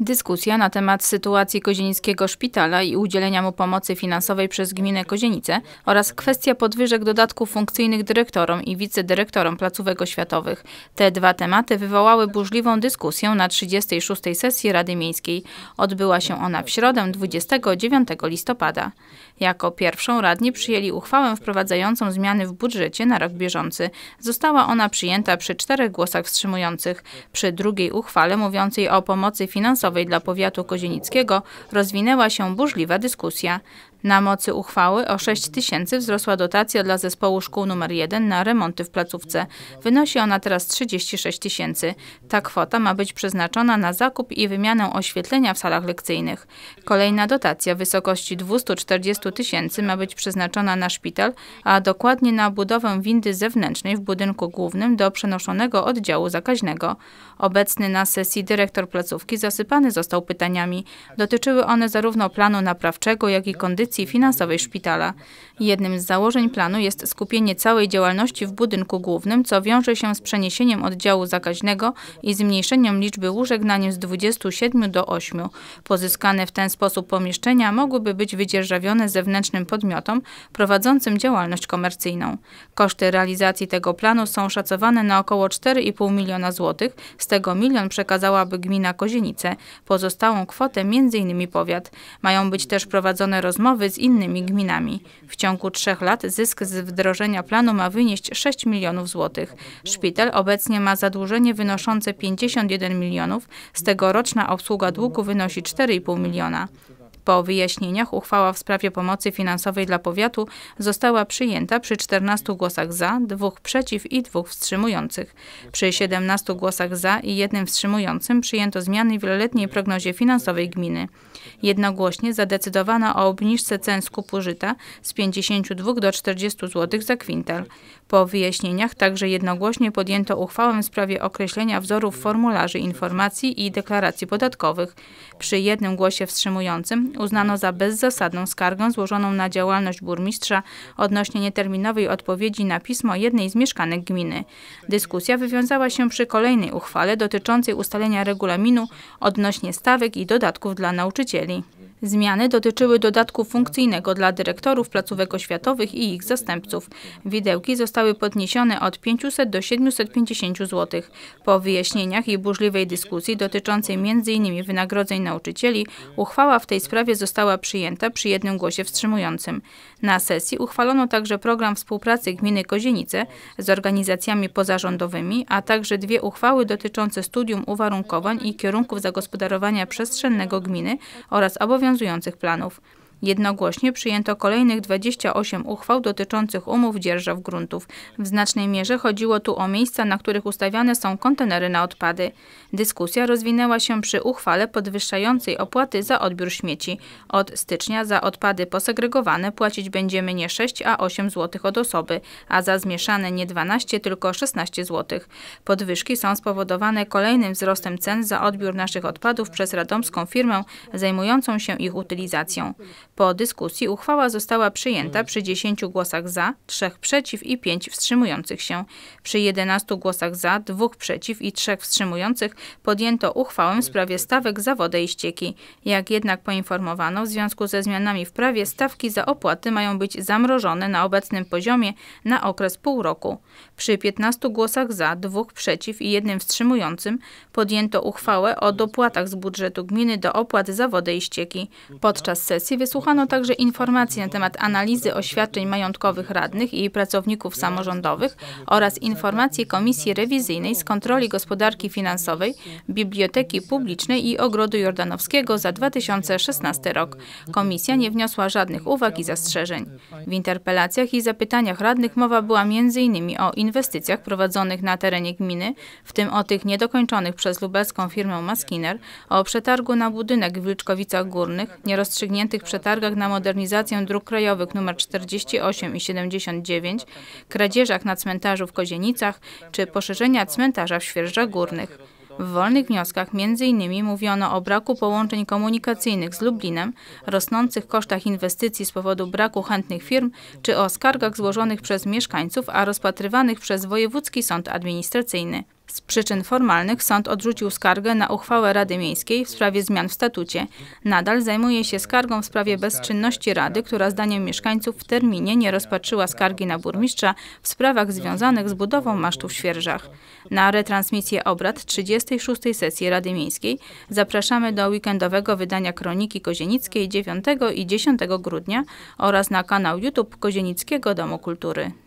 Dyskusja na temat sytuacji Kozienickiego Szpitala i udzielenia mu pomocy finansowej przez gminę Kozienice oraz kwestia podwyżek dodatków funkcyjnych dyrektorom i wicedyrektorom placówek oświatowych. Te dwa tematy wywołały burzliwą dyskusję na 36. sesji Rady Miejskiej. Odbyła się ona w środę 29 listopada. Jako pierwszą radni przyjęli uchwałę wprowadzającą zmiany w budżecie na rok bieżący. Została ona przyjęta przy czterech głosach wstrzymujących. Przy drugiej uchwale mówiącej o pomocy pomocy finansowej dla powiatu kozienickiego rozwinęła się burzliwa dyskusja. Na mocy uchwały o 6 tysięcy wzrosła dotacja dla zespołu szkół nr 1 na remonty w placówce. Wynosi ona teraz 36 tysięcy. Ta kwota ma być przeznaczona na zakup i wymianę oświetlenia w salach lekcyjnych. Kolejna dotacja w wysokości 240 tysięcy ma być przeznaczona na szpital, a dokładnie na budowę windy zewnętrznej w budynku głównym do przenoszonego oddziału zakaźnego. Obecny na sesji dyrektor placówki zasypany został pytaniami. Dotyczyły one zarówno planu naprawczego, jak i kondycji finansowej szpitala. Jednym z założeń planu jest skupienie całej działalności w budynku głównym, co wiąże się z przeniesieniem oddziału zakaźnego i zmniejszeniem liczby łóżek na nim z 27 do 8. Pozyskane w ten sposób pomieszczenia mogłyby być wydzierżawione zewnętrznym podmiotom prowadzącym działalność komercyjną. Koszty realizacji tego planu są szacowane na około 4,5 miliona złotych, z tego milion przekazałaby gmina Kozienice, pozostałą kwotę m.in. powiat. Mają być też prowadzone rozmowy z innymi gminami. W ciągu trzech lat zysk z wdrożenia planu ma wynieść 6 milionów złotych. Szpital obecnie ma zadłużenie wynoszące 51 milionów, z tego roczna obsługa długu wynosi 4,5 miliona. Po wyjaśnieniach uchwała w sprawie pomocy finansowej dla powiatu została przyjęta przy 14 głosach za, dwóch przeciw i dwóch wstrzymujących. Przy 17 głosach za i jednym wstrzymującym przyjęto zmiany w wieloletniej prognozie finansowej gminy. Jednogłośnie zadecydowano o obniżce cen skupu żyta z 52 do 40 zł za kwintal. Po wyjaśnieniach także jednogłośnie podjęto uchwałę w sprawie określenia wzorów formularzy informacji i deklaracji podatkowych. Przy jednym głosie wstrzymującym uznano za bezzasadną skargę złożoną na działalność burmistrza odnośnie nieterminowej odpowiedzi na pismo jednej z mieszkanek gminy. Dyskusja wywiązała się przy kolejnej uchwale dotyczącej ustalenia regulaminu odnośnie stawek i dodatków dla nauczycieli. Zmiany dotyczyły dodatku funkcyjnego dla dyrektorów placówek oświatowych i ich zastępców. Widełki zostały podniesione od 500 do 750 zł. Po wyjaśnieniach i burzliwej dyskusji dotyczącej m.in. wynagrodzeń nauczycieli, uchwała w tej sprawie została przyjęta przy jednym głosie wstrzymującym. Na sesji uchwalono także program współpracy gminy Kozienice z organizacjami pozarządowymi, a także dwie uchwały dotyczące studium uwarunkowań i kierunków zagospodarowania przestrzennego gminy oraz obowiązków obowiązujących planów. Jednogłośnie przyjęto kolejnych 28 uchwał dotyczących umów dzierżaw gruntów. W znacznej mierze chodziło tu o miejsca, na których ustawiane są kontenery na odpady. Dyskusja rozwinęła się przy uchwale podwyższającej opłaty za odbiór śmieci. Od stycznia za odpady posegregowane płacić będziemy nie 6, a 8 zł od osoby, a za zmieszane nie 12, tylko 16 zł. Podwyżki są spowodowane kolejnym wzrostem cen za odbiór naszych odpadów przez radomską firmę zajmującą się ich utylizacją. Po dyskusji uchwała została przyjęta przy 10 głosach za, 3 przeciw i 5 wstrzymujących się. Przy 11 głosach za, 2 przeciw i 3 wstrzymujących podjęto uchwałę w sprawie stawek za wodę i ścieki. Jak jednak poinformowano, w związku ze zmianami w prawie stawki za opłaty mają być zamrożone na obecnym poziomie na okres pół roku. Przy 15 głosach za, 2 przeciw i 1 wstrzymującym podjęto uchwałę o dopłatach z budżetu gminy do opłat za wodę i ścieki. Podczas sesji wysłuchano wysłuchano także informacji na temat analizy oświadczeń majątkowych radnych i pracowników samorządowych oraz informacji Komisji Rewizyjnej z Kontroli Gospodarki Finansowej Biblioteki Publicznej i Ogrodu Jordanowskiego za 2016 rok. Komisja nie wniosła żadnych uwag i zastrzeżeń. W interpelacjach i zapytaniach radnych mowa była m.in. o inwestycjach prowadzonych na terenie gminy, w tym o tych niedokończonych przez lubelską firmę Maskiner, o przetargu na budynek w Wilczkowicach Górnych, nierozstrzygniętych przetargach przetargach na modernizację dróg krajowych nr 48 i 79, kradzieżach na cmentarzu w Kozienicach czy poszerzenia cmentarza w Świerżach Górnych. W wolnych wnioskach m.in. mówiono o braku połączeń komunikacyjnych z Lublinem, rosnących kosztach inwestycji z powodu braku chętnych firm, czy o skargach złożonych przez mieszkańców, a rozpatrywanych przez Wojewódzki Sąd Administracyjny. Z przyczyn formalnych sąd odrzucił skargę na uchwałę Rady Miejskiej w sprawie zmian w statucie. Nadal zajmuje się skargą w sprawie bezczynności Rady, która zdaniem mieszkańców w terminie nie rozpatrzyła skargi na burmistrza w sprawach związanych z budową masztu w Świerżach. Na retransmisję obrad 36. sesji Rady Miejskiej zapraszamy do weekendowego wydania Kroniki Kozienickiej 9 i 10 grudnia oraz na kanał YouTube Kozienickiego Domu Kultury.